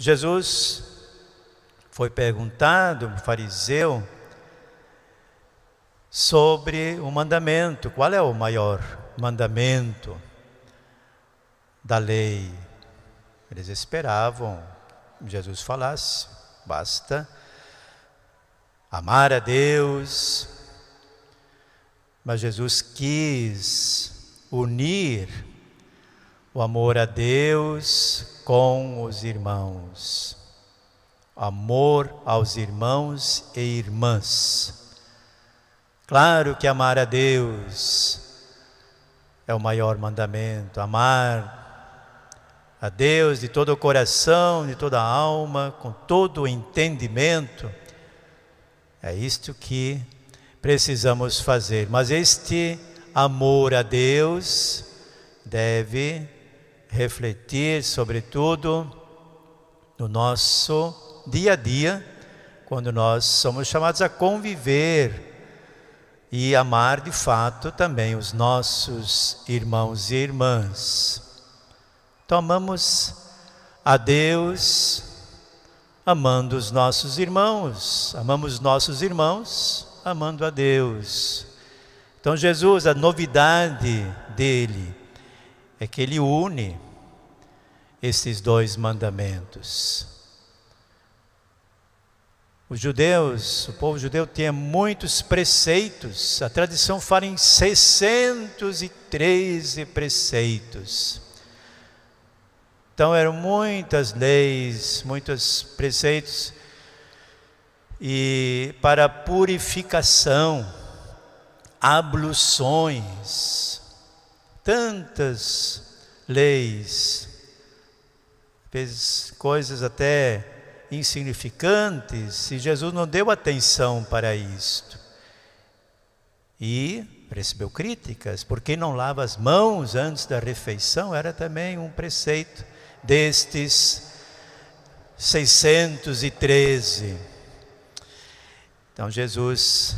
Jesus foi perguntado, um fariseu, sobre o mandamento. Qual é o maior mandamento da lei? Eles esperavam Jesus falasse, basta amar a Deus. Mas Jesus quis unir o amor a Deus com os irmãos. Amor aos irmãos e irmãs. Claro que amar a Deus é o maior mandamento. Amar a Deus de todo o coração, de toda a alma, com todo o entendimento. É isto que precisamos fazer. Mas este amor a Deus deve refletir, sobretudo, no nosso dia a dia, quando nós somos chamados a conviver e amar de fato também os nossos irmãos e irmãs. Tomamos a Deus amando os nossos irmãos, amamos nossos irmãos amando a Deus. Então, Jesus, a novidade dele é que ele une esses dois mandamentos. Os judeus, o povo judeu tinha muitos preceitos, a tradição fala em 613 preceitos. Então eram muitas leis, muitos preceitos e para purificação, abluções, tantas leis, coisas até insignificantes, e Jesus não deu atenção para isto. E recebeu críticas, porque não lava as mãos antes da refeição, era também um preceito destes 613. Então Jesus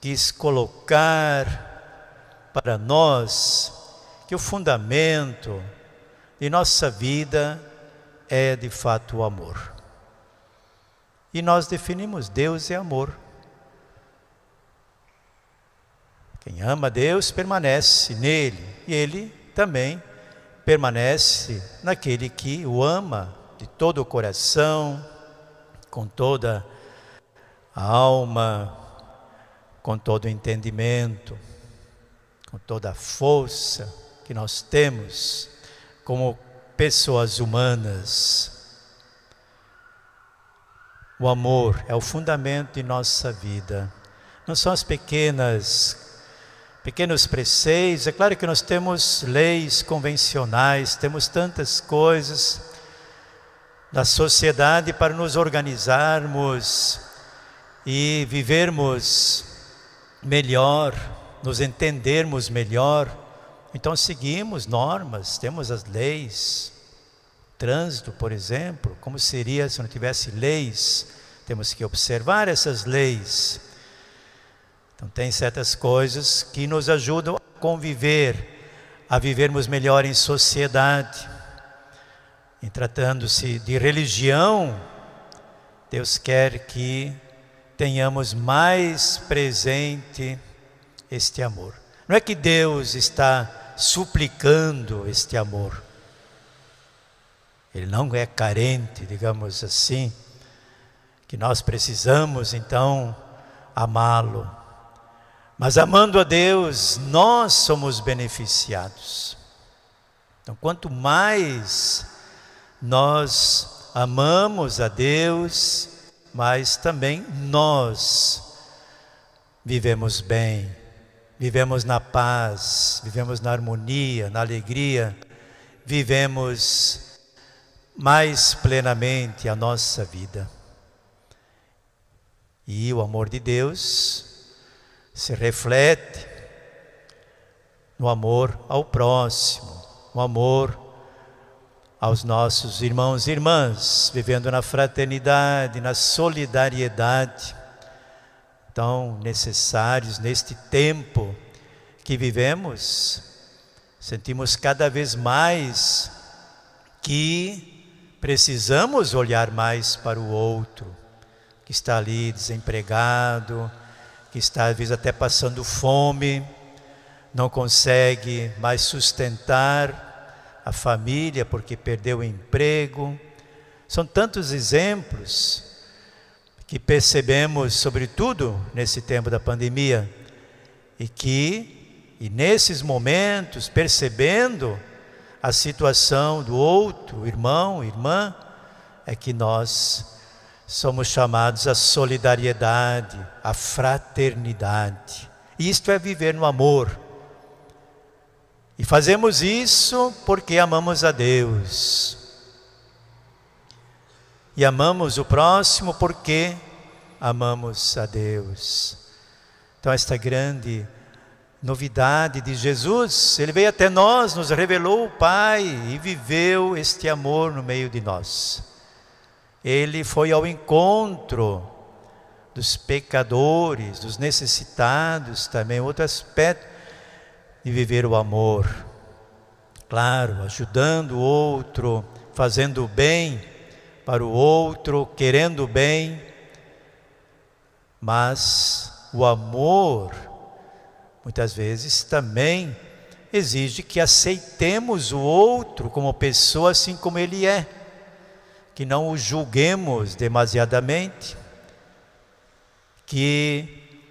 quis colocar para nós que o fundamento de nossa vida é de fato o amor. E nós definimos Deus é amor. Quem ama Deus permanece nele e ele também permanece naquele que o ama de todo o coração, com toda a alma, com todo o entendimento, com toda a força que nós temos como pessoas humanas. O amor é o fundamento de nossa vida. Não são as pequenas pequenos preceitos. É claro que nós temos leis convencionais, temos tantas coisas da sociedade para nos organizarmos e vivermos melhor, nos entendermos melhor. Então seguimos normas, temos as leis, trânsito, por exemplo, como seria se não tivesse leis? Temos que observar essas leis. Então tem certas coisas que nos ajudam a conviver, a vivermos melhor em sociedade. Em tratando-se de religião, Deus quer que tenhamos mais presente este amor. Não é que Deus está suplicando este amor. Ele não é carente, digamos assim, que nós precisamos então amá-lo. Mas amando a Deus, nós somos beneficiados. Então, quanto mais nós amamos a Deus, mais também nós vivemos bem vivemos na paz, vivemos na harmonia, na alegria, vivemos mais plenamente a nossa vida. E o amor de Deus se reflete no amor ao próximo, no amor aos nossos irmãos e irmãs, vivendo na fraternidade, na solidariedade tão necessários neste tempo que vivemos. Sentimos cada vez mais que precisamos olhar mais para o outro, que está ali desempregado, que está às vezes até passando fome, não consegue mais sustentar a família porque perdeu o emprego. São tantos exemplos que percebemos, sobretudo nesse tempo da pandemia, e que, e nesses momentos, percebendo a situação do outro, irmão, irmã, é que nós somos chamados à solidariedade, à fraternidade. Isto é viver no amor. E fazemos isso porque amamos a Deus. E amamos o próximo porque amamos a Deus. Então, esta grande novidade de Jesus, ele veio até nós, nos revelou o Pai e viveu este amor no meio de nós. Ele foi ao encontro dos pecadores, dos necessitados também, outro aspecto de viver o amor. Claro, ajudando o outro, fazendo o bem para o outro, querendo o bem, mas o amor, muitas vezes, também exige que aceitemos o outro como pessoa, assim como ele é, que não o julguemos demasiadamente, que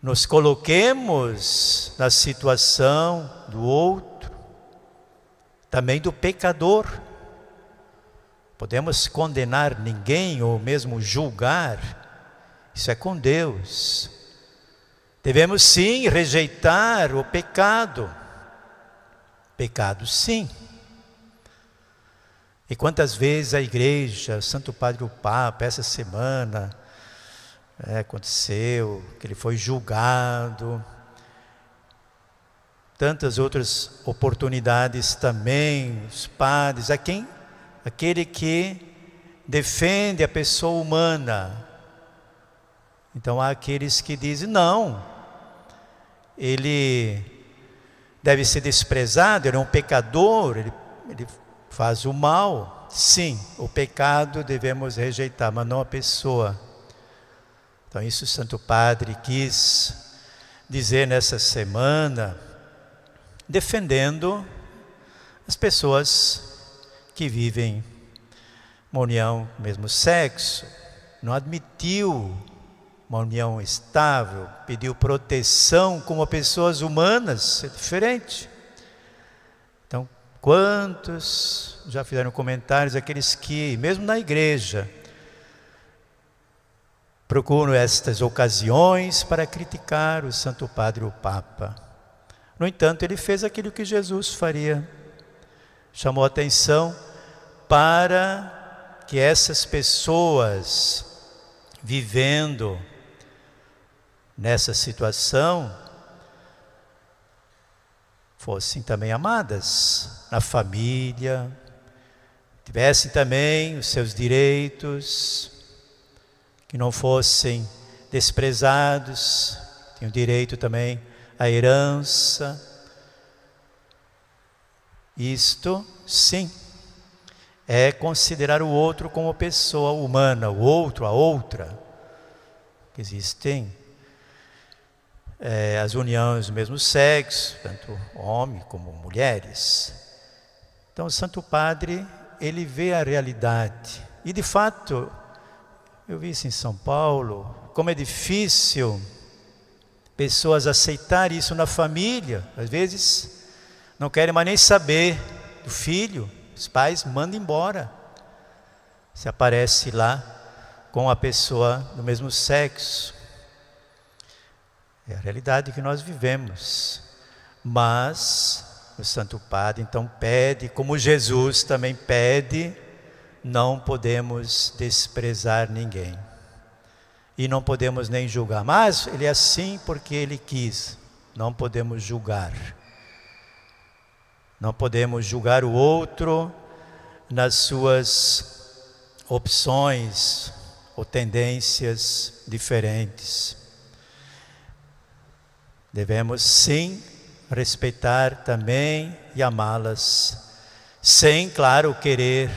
nos coloquemos na situação do outro, também do pecador Podemos condenar ninguém ou mesmo julgar, isso é com Deus. Devemos sim rejeitar o pecado, pecado sim. E quantas vezes a igreja, Santo Padre o Papa, essa semana, é, aconteceu que ele foi julgado, tantas outras oportunidades também, os padres, a quem aquele que defende a pessoa humana. Então há aqueles que dizem: não, ele deve ser desprezado, ele é um pecador, ele, ele faz o mal. Sim, o pecado devemos rejeitar, mas não a pessoa. Então, isso o Santo Padre quis dizer nessa semana, defendendo as pessoas que vivem uma união do mesmo sexo, não admitiu uma união estável, pediu proteção como pessoas humanas, é diferente. Então, quantos já fizeram comentários aqueles que, mesmo na igreja, procuram estas ocasiões para criticar o Santo Padre o Papa. No entanto, ele fez aquilo que Jesus faria. Chamou atenção para que essas pessoas vivendo nessa situação fossem também amadas na família, tivessem também os seus direitos, que não fossem desprezados, tinham direito também à herança. Isto sim é considerar o outro como pessoa humana, o outro, a outra. Existem é, as uniões do mesmo sexo, tanto homem como mulheres. Então, o Santo Padre, ele vê a realidade. E, de fato, eu vi isso em São Paulo, como é difícil pessoas aceitar isso na família. Às vezes, não querem mais nem saber do filho, os pais mandam embora. Se aparece lá com a pessoa do mesmo sexo. É a realidade que nós vivemos. Mas o Santo Padre então pede, como Jesus também pede, não podemos desprezar ninguém. E não podemos nem julgar. Mas ele é assim porque ele quis. Não podemos julgar. Não podemos julgar o outro nas suas opções ou tendências diferentes. Devemos sim respeitar também e amá-las, sem, claro, querer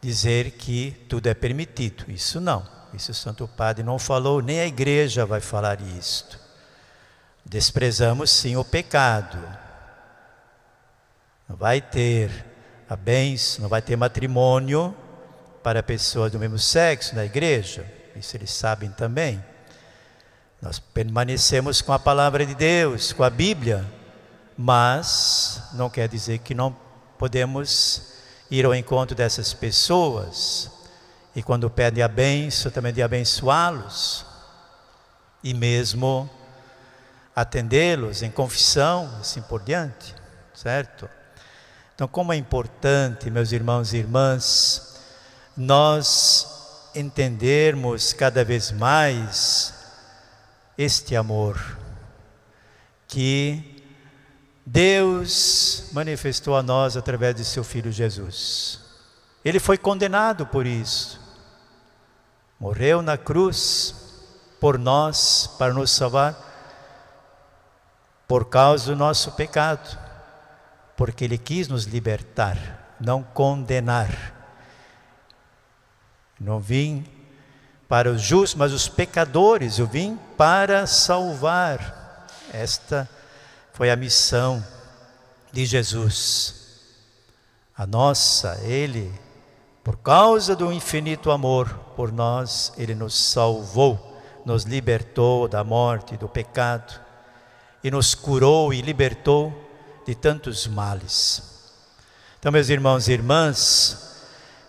dizer que tudo é permitido. Isso não. Isso o Santo Padre não falou, nem a igreja vai falar isto. Desprezamos sim o pecado não vai ter a bênção, não vai ter matrimônio para pessoas do mesmo sexo na igreja. Isso eles sabem também. Nós permanecemos com a palavra de Deus, com a Bíblia, mas não quer dizer que não podemos ir ao encontro dessas pessoas. E quando pede a benção, também de abençoá-los. E mesmo atendê-los em confissão, assim por diante, certo? Então, como é importante, meus irmãos e irmãs, nós entendermos cada vez mais este amor que Deus manifestou a nós através de seu filho Jesus. Ele foi condenado por isso. Morreu na cruz por nós para nos salvar por causa do nosso pecado porque Ele quis nos libertar, não condenar. Não vim para os justos, mas os pecadores, eu vim para salvar. Esta foi a missão de Jesus. A nossa, Ele, por causa do infinito amor por nós, Ele nos salvou, nos libertou da morte, do pecado, e nos curou e libertou de tantos males. Então, meus irmãos e irmãs,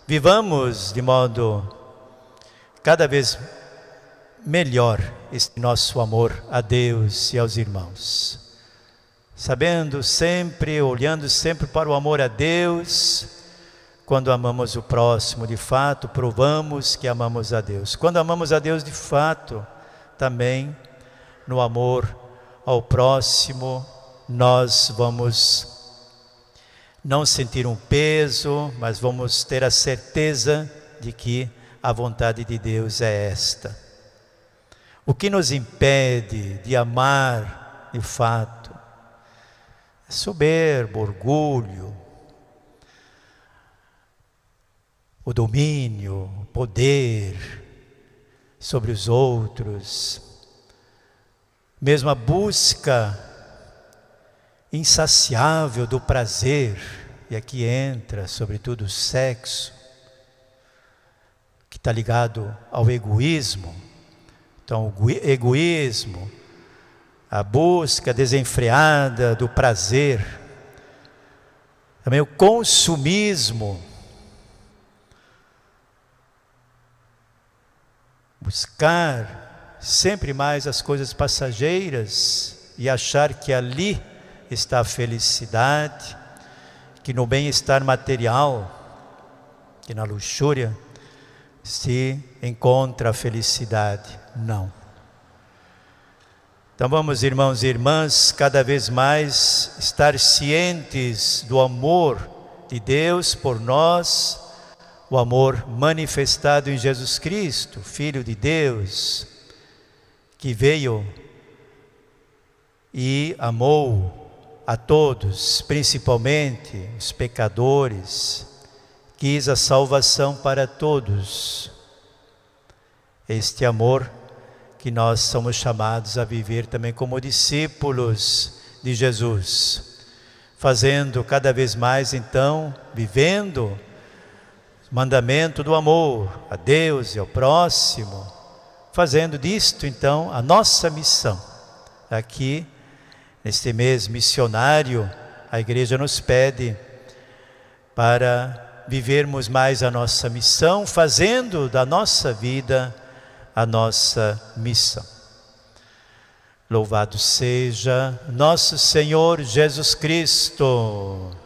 vivamos de modo cada vez melhor este nosso amor a Deus e aos irmãos. Sabendo sempre, olhando sempre para o amor a Deus, quando amamos o próximo, de fato, provamos que amamos a Deus. Quando amamos a Deus, de fato, também no amor ao próximo, nós vamos não sentir um peso, mas vamos ter a certeza de que a vontade de Deus é esta. O que nos impede de amar de fato é soberbo, orgulho, o domínio, o poder sobre os outros, mesmo a busca insaciável do prazer, e aqui entra sobretudo o sexo, que está ligado ao egoísmo. Então, o egoísmo, a busca desenfreada do prazer, também o consumismo, buscar sempre mais as coisas passageiras e achar que ali está a felicidade, que no bem-estar material, que na luxúria, se encontra a felicidade. Não. Então vamos, irmãos e irmãs, cada vez mais estar cientes do amor de Deus por nós, o amor manifestado em Jesus Cristo, Filho de Deus, que veio e amou a todos, principalmente os pecadores, quis a salvação para todos. Este amor que nós somos chamados a viver também como discípulos de Jesus, fazendo cada vez mais então, vivendo o mandamento do amor a Deus e ao próximo, fazendo disto então a nossa missão aqui Neste mês missionário, a igreja nos pede para vivermos mais a nossa missão, fazendo da nossa vida a nossa missão. Louvado seja nosso Senhor Jesus Cristo.